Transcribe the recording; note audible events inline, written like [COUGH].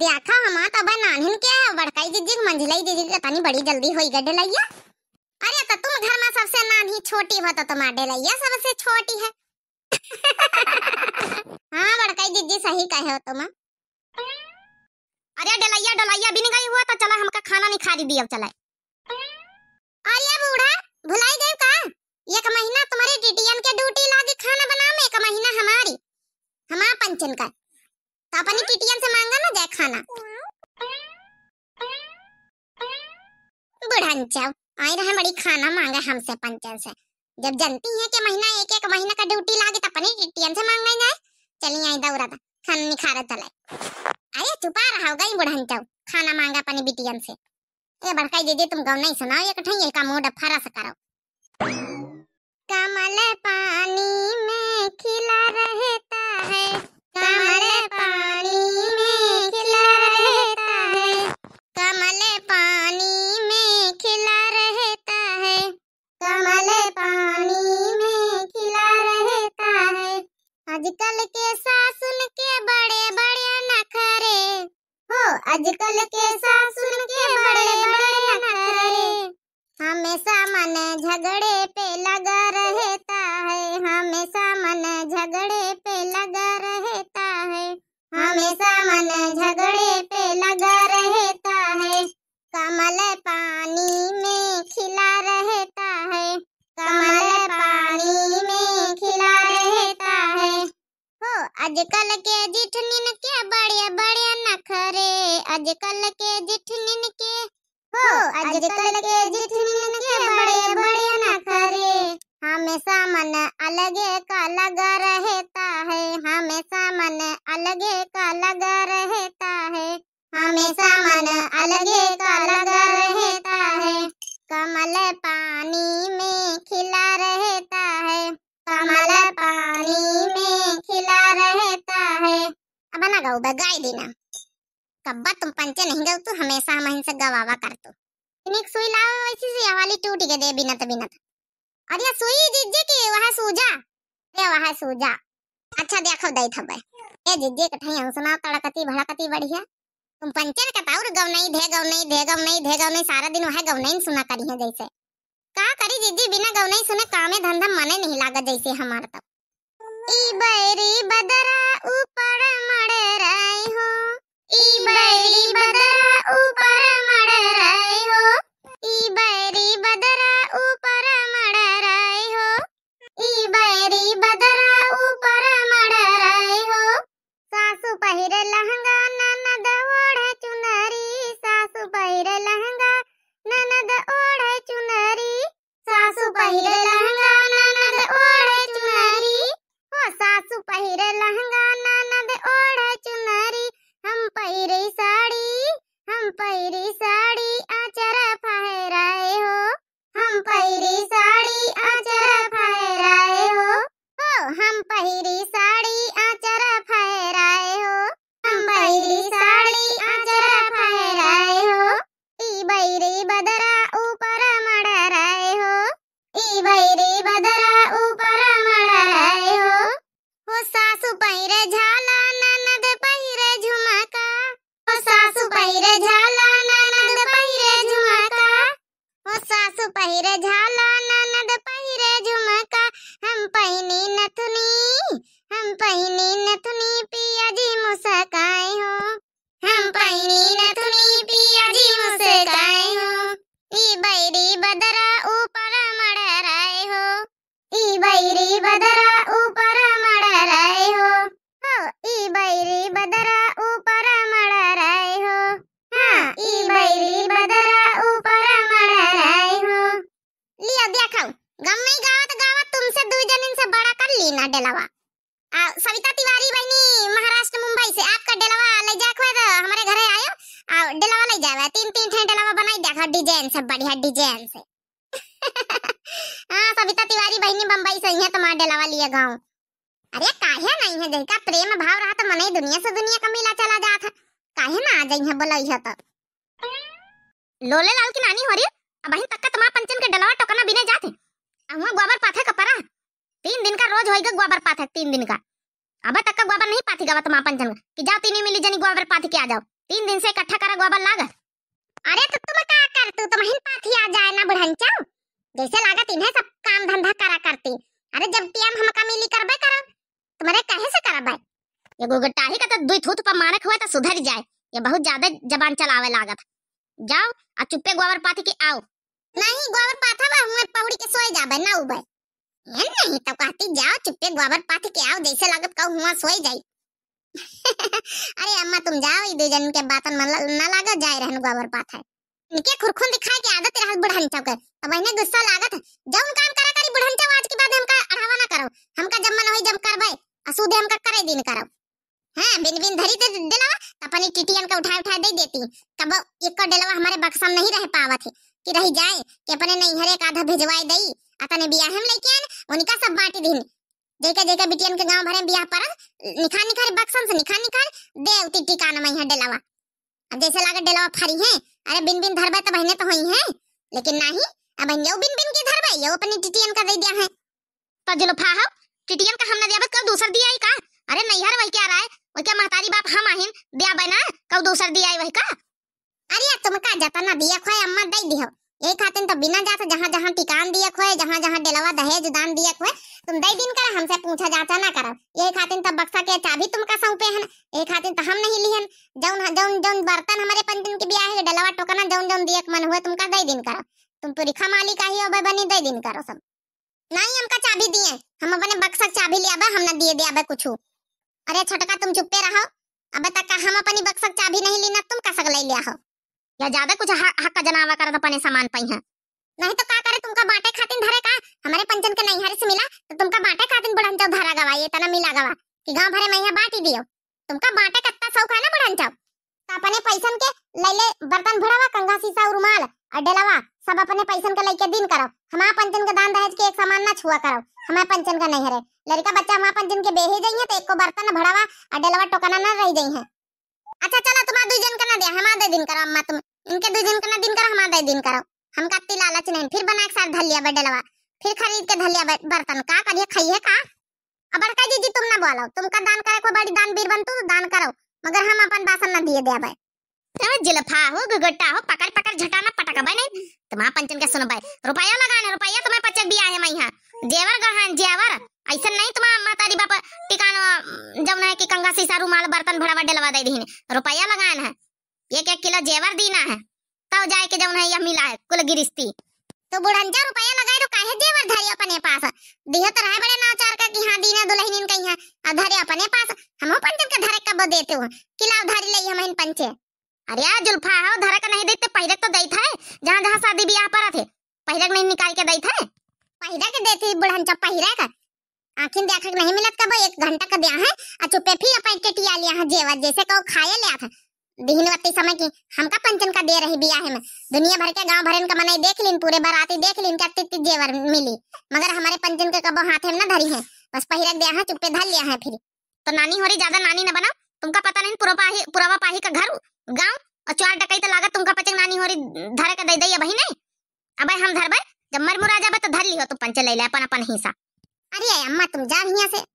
देखा हमा तब तो नानहिन के बड़काई दीजिए मंजिलाई दीजिए तनी बड़ी जल्दी होई गड्ढे लइया अरे तो तुम घर में सबसे नानी छोटी हो तो तुम्हारे आडे लइया सबसे छोटी है [LAUGHS] हाँ बड़काई दीदी सही कहे हो तुम अरे डलैया डलैया बिन गई हुआ तो चला हमका खाना नहीं खा रही दी अब चला अरे बूढ़ा भुलाई गई का एक महीना तुम्हारी डीटीएम के ड्यूटी लागी खाना बना में एक महीना हमारी हमारा पंचन का तो अपनी किटियन से मांगा ना जाए खाना बुढ़न चाव आई रहे बड़ी खाना मांगा हमसे पंचन से जब जानती है कि महीना एक एक महीना का ड्यूटी लागे तो अपने टीटीएम से मांगा जाए चली आई दौरा था खाना नहीं खा रहा चले अरे छुपा रहा होगा ये बुढ़न चाव खाना मांगा अपने बिटियन से ए बड़काई दीदी तुम गाँव नहीं सुनाओ ये कठिन का मुंह फरा से करो कमल पानी में खिला रहता है कमल आजकल के सासुन के बड़े बड़े नखरे हो आजकल के सासुन के बड़े बड़े नखरे हमेशा मन झगड़े पे लगा रहता है हमेशा मन झगड़े पे लगा रहता है हमेशा मन झगड़े पे लगा रहता है कमल पानी आज के जिठनिन के बढ़िया बढ़िया नखरे आज कल के जिठनिन के हो अजकल के जिठनिन के बढ़िया बढ़िया नखरे हमेशा मन अलगे का लगा रहता है हमेशा मन अलगे का लगा रहता है हमेशा मन अलगे का लगा रहता है कमल पानी में खिला रहता है कमल पानी गव बगाय दिना कब्बा तुम पंचे नहीं गव तू हमेशा हम हिंसक गवावा कर तू इन्हें सुई लाओ ऐसी से वाली टूट के दे बिना तबिना और ये सुई जिज्जे की वहां सूजा ये वहां सूजा अच्छा देखो दई थबे ए जिज्जे कठई हम सुना तड़कती भड़कती बढ़िया तुम पंचर कताउर गव नहीं धे गव नहीं धे गव नहीं धे गव नहीं सारा दिन वह गव नहीं सुना करी है जैसे का करी जिज्जी बिना गव नहीं सुने कामे धंधा मने नहीं लागा जैसे हमारा तब ई बदरा ऊपर पहिरे झाला ननद पहिरे झुमका हम पहिनी नथुनी हम पहिनी नथुनी पिया जी मुसकाए हो हम पहिनी नथुनी पिया जी मुसकाए हो ई बैरी बदरा ऊपर मड़ रहे हो ई बैरी बदरा ऊपर मड़ रहे हो हो ई बैरी बदरा ऊपर मड़ रहे हो हां ई बैरी बदरा ऊपर गम्मी गावत गावत तुमसे दो जन इनसे बड़ा कर लीना डेलावा आ, सविता तिवारी बहनी महाराष्ट्र मुंबई से आपका डेलावा ले तो हमारे घर आयो आ डेलावा ले जावे तीन तीन ठे डेलावा बनाई देखा डिजाइन से बढ़िया डिजाइन से हां [LAUGHS] सविता तिवारी बहनी बंबई से यहाँ तुम्हारा तो डेलावा लिए गाँव अरे काहे नहीं है जिनका प्रेम भाव रहा तो मने दुनिया से दुनिया का मिला चला जात है काहे ना आ जाई है बोलई है तो लोले लाल की नानी हो रही अब बहन तक का तमा तो पंचन के डलावा टोकना बिना जाते अहुआ गोबर पाथे कपरा तीन दिन का रोज होएगा गोबर पाथे तीन दिन का अब तक का गोबर नहीं पाथी गवा तुम अपन जन कि जाओ तीन मिली जनी गोबर पाथी के आ जाओ तीन दिन से इकट्ठा करा गोबर लागत अरे तो तुम का कर तू तुम हिन पाथी आ जाए ना बुढ़न चाओ जैसे लागत इन्हें सब काम धंधा करा करती अरे जब टीएम का मिली करबे करो तुम्हारे कहे से करबे ये गुगटाही का तो दुई थूत पर मारक हुआ तो सुधर जाए ये बहुत ज्यादा जबान चलावे लागत जाओ आ चुप्पे गोबर पाथी के आओ नहीं गोबर पाथा बा हुए पौड़ी के सोई जाबे ना उबे ये नहीं तो कहती जाओ चुपके गोबर पाथे के आओ जैसे लागत कहू हुआ सोई जाई [LAUGHS] अरे अम्मा तुम जाओ ई दुजन के बातन में ना लागत जाय रहन गोबर पाथा इनके खुरखुन दिखाए के आदत रहल बुढ़न चौकर अब इन्हें गुस्सा लागत जब हम काम करा करी बुढ़न चौक आज के बाद हमका अढ़ावा ना करो हमका जब मन होई जब करबे असुदे हमका करे दिन करो हां बिन बिन धरी दे दिलावा अपन टिटियन का उठा उठा दे देती कब एक का डेलावा हमारे बक्सा में नहीं रह पावत है कि रही जाए कि अपने नहीं नैहरे का आधा भेजवाए दई अतने बियाह हम लेके आन उनका सब बांट दिन जेका जेका बिटियन के गांव भरे बियाह पर निखार निखार बक्सन से निखार निखार दे उती टिकाना मैं है डेलावा अब जैसे लागे डेलावा फरी है अरे बिन बिन धरबे तो बहने तो होई है लेकिन नहीं अब हम यो बिन बिन के धरबे यो अपनी टिटियन का दे दिया है तो जिलो फाहा टिटियन का हम ना दिया कब दूसर दिया ही का अरे नैहर वही क्या रहा है वही क्या महतारी बाप हम आहिन दिया बना कब दूसर दिया वही का का जतना दिया खोए अम्मा दे दियो ये खाते तो बिना जात जहाँ जहाँ टिकान दिया खोए जहाँ जहाँ डेलवा दहेज दान दिया खोए तुम दे दिन कर हमसे पूछा जाता ना करो ये खाते तो बक्सा के चाबी तुम का सौंपे हैं ये खाते तो हम नहीं लिहन जौन जौन जौन बर्तन हमारे पंच दिन के बिया है डेलवा टोकना जौन जौन दिए मन हुए तुमका दे दिन करो तुम तो रिखा मालिक ही हो भाई बनी दे दिन करो सब नहीं हमका चाबी दिए हम अपने बक्सा चाबी लिया हम ना दिए दिया कुछ अरे छटका तुम चुप्पे रहो अब तक हम अपनी बक्सा चाबी नहीं लेना तुम कसक ले लिया हो या ज्यादा कुछ हक का जनावा कर अपने सामान पाई है नहीं तो का करे तुमका बांटे खातिन धरे का हमारे पंचन के नैहर से मिला तो तुमका बांटे खातिन बुढ़न चाव धरा गवा ये तना मिला गवा कि गांव भरे मैया बांट ही दियो तुमका बांटे कत्ता सौ है ना बुढ़न चाव तो अपने पैसन के ले ले बर्तन भरावा कंघा सीसा और रुमाल अडेलावा सब अपने पैसन के लेके दिन करो हमारा पंचन के दान दहेज के एक सामान ना छुआ करो हमारे पंचन का नहीं है लड़का बच्चा हमारा पंचन के बेहे जाइए तो एक को बर्तन भरावा अडेलावा टोकना ना रह जाइए अच्छा चलो तुम्हारा दो जन करना दिया हमारा दे दिन करो अम्मा तुम इनके दो जन करना दिन करो हमारा दे दिन करो हम कत्ती लालच नहीं फिर बना के साथ धलिया बेडलवा फिर खरीद के लिया बर्तन का करिए खाइए का अब बड़का जी जी तुम ना बोलो तुम का दान करे को बड़ी दान वीर बनतु तो दान करो मगर हम अपन बासन ना दिए दे भाई तेरा तो जिलफा हो गुगट्टा हो पकड़ पकड़ झटाना पटका भाई नहीं तुम पंचन के सुन भाई रुपया लगाना रुपया तुम्हें पचक भी आए मैं यहाँ जेवर गहन जेवर ऐसा नहीं तुम्हारा जमुना है कि कंगा सीसा रूमाल बर्तन भरावा डलवा दे दीन रुपया लगान है एक एक किलो जेवर दीना है तब जाए के है यह मिला है कुल गिरिस्ती तो बुढ़ंजा रुपया लगाए तो काहे जेवर धरी अपने पास दिह तो रहे बड़े नाचार का कि हां दीना दुल्हनिन कहीं है और धरे अपने पास हम अपन जब के धरे कब देते हो किला धारी ले हम इन पंचे अरे यार जुल्फा है धरे का नहीं देते पहले तो दई था जहां जहां शादी ब्याह पर थे पहले नहीं निकाल के दई था पहले के देते बुढ़ंजा पहले का आखिन देखक नहीं मिलत कबो एक घंटा का ब्याह है आ चुपे फिर अपन के टिया लिया है जेवर जैसे कहो खाए लिया था दिन वत्ती समय की हमका पंचन का दे रही ब्याह में दुनिया भर के गांव भरन का मने देख लिन पूरे बाराती देख लिन का तित्ती जेवर मिली मगर हमारे पंचन के कबो हाथ में ना धरी है बस पहिरक दिया है चुपे धर लिया है फिर तो नानी होरी ज्यादा नानी ना बना तुमका पता नहीं पाही पुरवा पाही का घर गांव और चार डकई तो लागत तुमका पचक नानी होरी धर के दे दई भाई नहीं अब हम धरबे जब मरमुरा जाबे तो धर लियो तो पंचन ले ले अपन अपन हिस्सा अरे अम्मा तुम जाओ यहाँ से